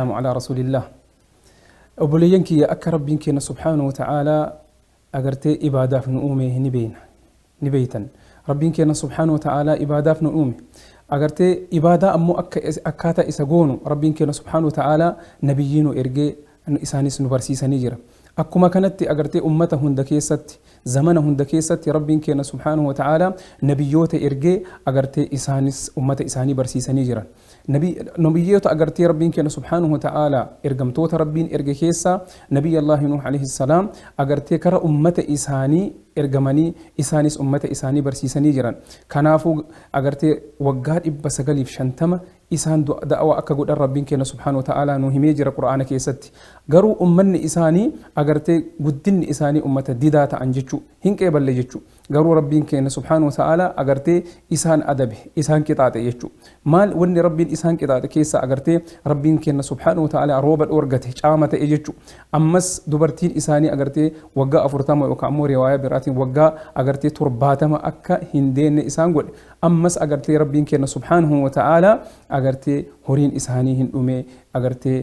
والسلام على رسول الله أبليك يا أكرب بينك سبحانه وتعالى أجرتي إبادة في نؤمي نبين نبيتا ربينك سبحانه وتعالى إبادة في نؤمي أجرتي إبادة أم أكاتا إسجون ربينك سبحانه وتعالى نبيين إرجي إسانيس نبرسيس نجرب akkuma kanatti agartee ummata hunda keessatti zamana hunda keessatti rabbiin keenya subhaanahu wa ta'aalaa nabiyyoota ergee agartee isaanis ummata isaanii barsiisanii jiran. Nabiyyoota agartee rabbiin keenya subhaanahu wa ta'aalaa ergamtoota rabbiin erge keessaa nabiyyi Allah Nuh alayhi salaam agartee kara ummata isaanii ergamanii isaanis ummata isaanii barsiisanii jiran kanaafuu agartee waggaa dhibba sagaliif shantama isaan da'awa akka godhan rabbiin keenya subhaanahu ta'aalaa nu himee jira quraana keessatti garuu ummanni isaanii agartee guddinni isaanii ummata didaa ta'an jechuu hin qeeballe jechuu garuu rabbiin keenya subhaanahu ta'ala agartee isaan adabe isaan qixaaxe jechuudha maal wanni rabbiin isaan qixaaxe keessa agartee rabbiin keenya subhaanahu ta'ala rooba dhoorgate caama ta'e jechuudha ammas dubartiin isaanii agartee waggaa afurtama yookaan ammoo riwaayaa biraatiin waggaa agartee torbaatama akka hin deenne isaan godhe ammas agartee rabbiin keenya subhaanahu ta'ala agartee horiin isaanii hin dhumee agartee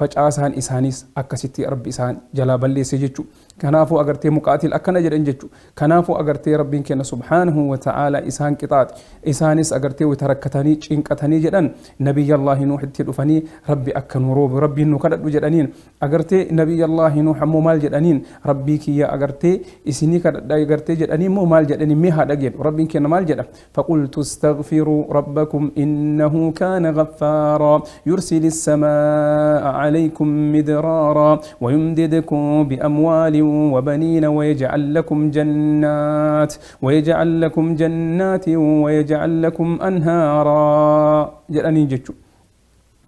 facaasaan isaaniis akkasitti rabbi isaan jalaa balleesse jechu kanaafuu agartee muqaatil akkana jedhan jechu kanaafuu agartee rabbiin kenna subhaanahu wa ta'aala isaan qixaaxe isaanis agartee wata rakkatanii cinqatanii jedhan nabiyyallaahi nuuxitti dhufanii rabbi akka nu roobu rabbiin nu kadhadhu jedhaniin agartee nabiyyallaahi nuux ammoo maal jedhaniin rabbii kiyya agartee isinii kadhadha agartee jedhanii immoo maal jedhanii mee haadha jedhu rabbiin kenna maal jedha faqultu istagfiruu rabbakum innahu kaana gaffaaraa يرسل السماء عليكم مدرارا ويمددكم بأموال وبنين ويجعل لكم جنات ويجعل لكم جنات ويجعل لكم أنهارا جلأني جتشو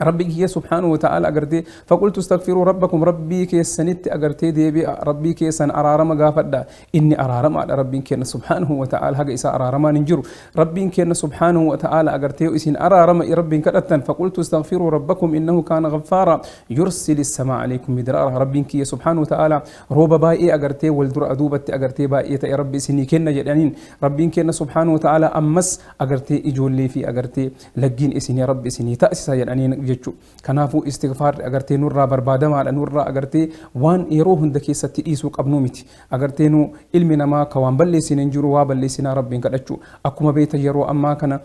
ربك كي سبحانه وتعالى أجرتي فقلت استغفروا ربكم ربي كي سنت أجرتي دي بي ربي كي سن أرارم غافدا إني أرارم على ربي كي سبحانه وتعالى هاجي إسا أرارم ننجر ربي كي سبحانه وتعالى أجرتي إسن أرارم ربي كدتن فقلت استغفروا ربكم إنه كان غفارا يرسل السماء عليكم مدرارا ربي كي سبحانه وتعالى روب باي أجرتي والدر أدوبة أجرتي باي تأي ربي سني نجد يعني ربي كي سبحانه وتعالى أمس أجرتي إجولي في أجرتي لجين إسني ربي سني تأسس يعني jechuudha. Kanaafuu istiqfaarri agartee nurraa barbaadamaadha nurraa agartee waan yeroo hunda keessatti dhiisuu qabnu miti. Agartee nu ilmi namaa ka waan balleessine hin jiru waa balleessinaa rabbiin kadhachuu akkuma beeta yeroo ammaa kana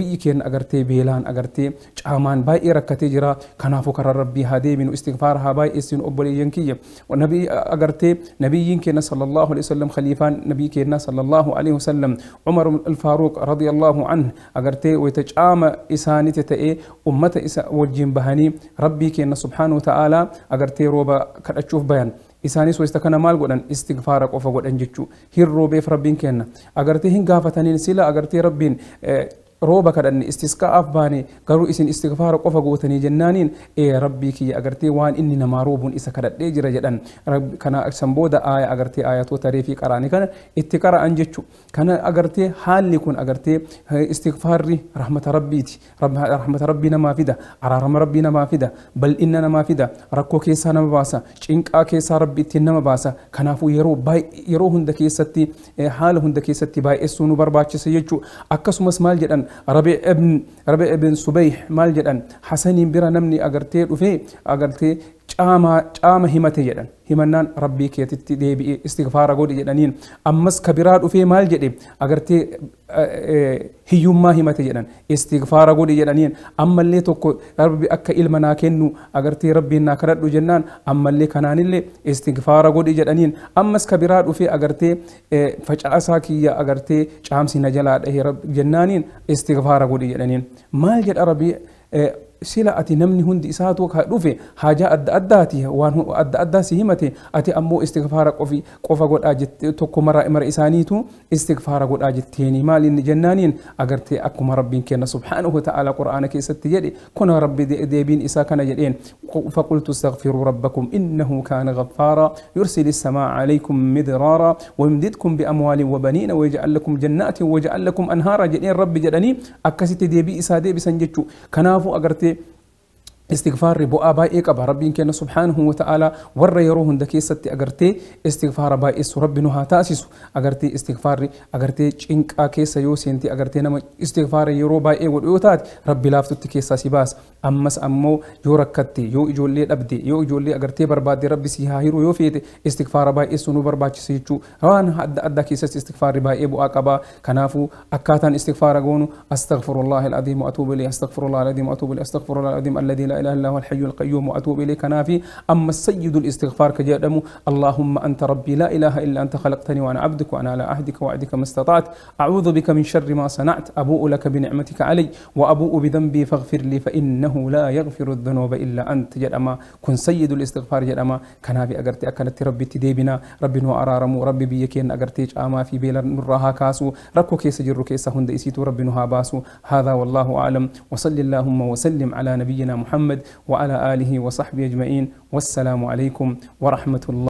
biyyi keenya agartee beelaan agartee caamaan baay'ee rakkatee jira. Kanaafuu karaa rabbii haa deebinu istiqfaara haa baay'eessinu obboleeyyan kiyya. Nabii agartee nabiyyiin keenya sallallahu alaihi wasallam khaliifaan nabii keenya sallallahu alaihi wasallam Umar al-Faaruq radiyallahu anhu agartee wayita caama isaanitti ta'ee ummata isa wajjin bahanii rabbii keenna subhaanahu ta'aalaa agartee rooba kadhachuuf bayan isaanis wayista kana maal godhan istigfaara qofa godhan jechuu hin roobeef rabbiin kenna agartee hin gaafataniin sila agartee rabbiin روبا كدن استسقاء افباني غرو اسين استغفار قف غوتني جنانين اي ربي كي اغرتي وان اني نما روبن اسا كدد جرا رب كنا سمبودا آية اغرتي آية تريفي قراني كن اتقرا انجچو كنا اغرتي حال يكون اغرتي استغفاري رحمه ربي رب رحمه ربي نما فيدا ارارم ربي نما فيدا بل اننا نما فيدا ركو كيسا نما باسا چينقا كيسا ربي تنما باسا كنافو يرو باي يرو هندكي ستي حال هندكي باي اسونو برباچ سيچو اكسمس مال جدن ربي ابن ربيع ابن سبيح مالجد حسنين برا نمني أجرتي وفي caama himate jedhan himannaan rabbii keetitti deebi'ee istighfaara godhe jedhaniin ammas kabiraa dhufee maal jedhe agartee hiyyummaa himate jedhan istighfaara godhe jedhaniin ammallee tokko rabbi akka ilma naa kennu agartee rabbiin naa kadhadhu jennaan ammallee kanaanillee istighfaara godhe jedhaniin ammas kabiraa dhufee agartee facaasaa kiyya agartee caamsi na jalaa dhahe jennaaniin istighfaara godhe jedhaniin maal jedha rabbi sila ati namni hundi isaatu ka dhufe haajaa adda addaati waan adda addaa si himate ati ammoo istigfaara qofi qofa godhaa jette tokko mara mara isaaniitu istigfaara godhaa jetteeni maal inni jennaaniin agartee akkuma rabbiin kenna subhaanahu ta'ala qur'aana keessatti jedhe kuna rabbi deebiin isaa kana jedheen فقلت استغفروا ربكم إنه كان غفارا يرسل السماء عليكم مدرارا ويمددكم بأموال وبنين ويجعل لكم جنات ويجعل لكم أنهارا جدين رب جدني أكست ديبي إسا ديبي سنجتشو كنافو أقرتي استغفار ربو آبا إيك أبا ربين كينا سبحانه وتعالى ور يروهن دكي ستي اغرتي استغفار با اس ربنا تاسس اغرتي استغفار اغرتي چينك آكي سيو سينتي اغرتي نما استغفار يرو با باي ربي لافتو تكي ساسي باس امس امو يو ركتي يو اجولي دبدي يو اجولي اغرتي بربادي ربي سي هيرو يو فيتي استغفار با اس نو برباچ سيچو روان حد أدى كي كيس استغفار باي بؤا قبا كنافو أكاتان استغفار غونو استغفر الله العظيم واتوب لي استغفر الله العظيم واتوب لي استغفر الله العظيم الذي لا لا إله إلا هو الحي القيوم وأتوب إليك نافي أما السيد الاستغفار كجدم اللهم أنت ربي لا إله إلا أنت خلقتني وأنا عبدك وأنا على عهدك وعدك ما استطعت أعوذ بك من شر ما صنعت أبوء لك بنعمتك علي وأبوء بذنبي فاغفر لي فإنه لا يغفر الذنوب إلا أنت جدم كن سيد الاستغفار جدم كنافي أقرتي أكلت ربي تديبنا ربي وأرارمو ربي بيكين أقرتيج آما في بيلر نراها كاسو ركو كيس جرو كيس هند إسيتو ربي نها باسو هذا والله أعلم وصل اللهم وسلم على نبينا محمد محمد وعلى آله وصحبه أجمعين والسلام عليكم ورحمة الله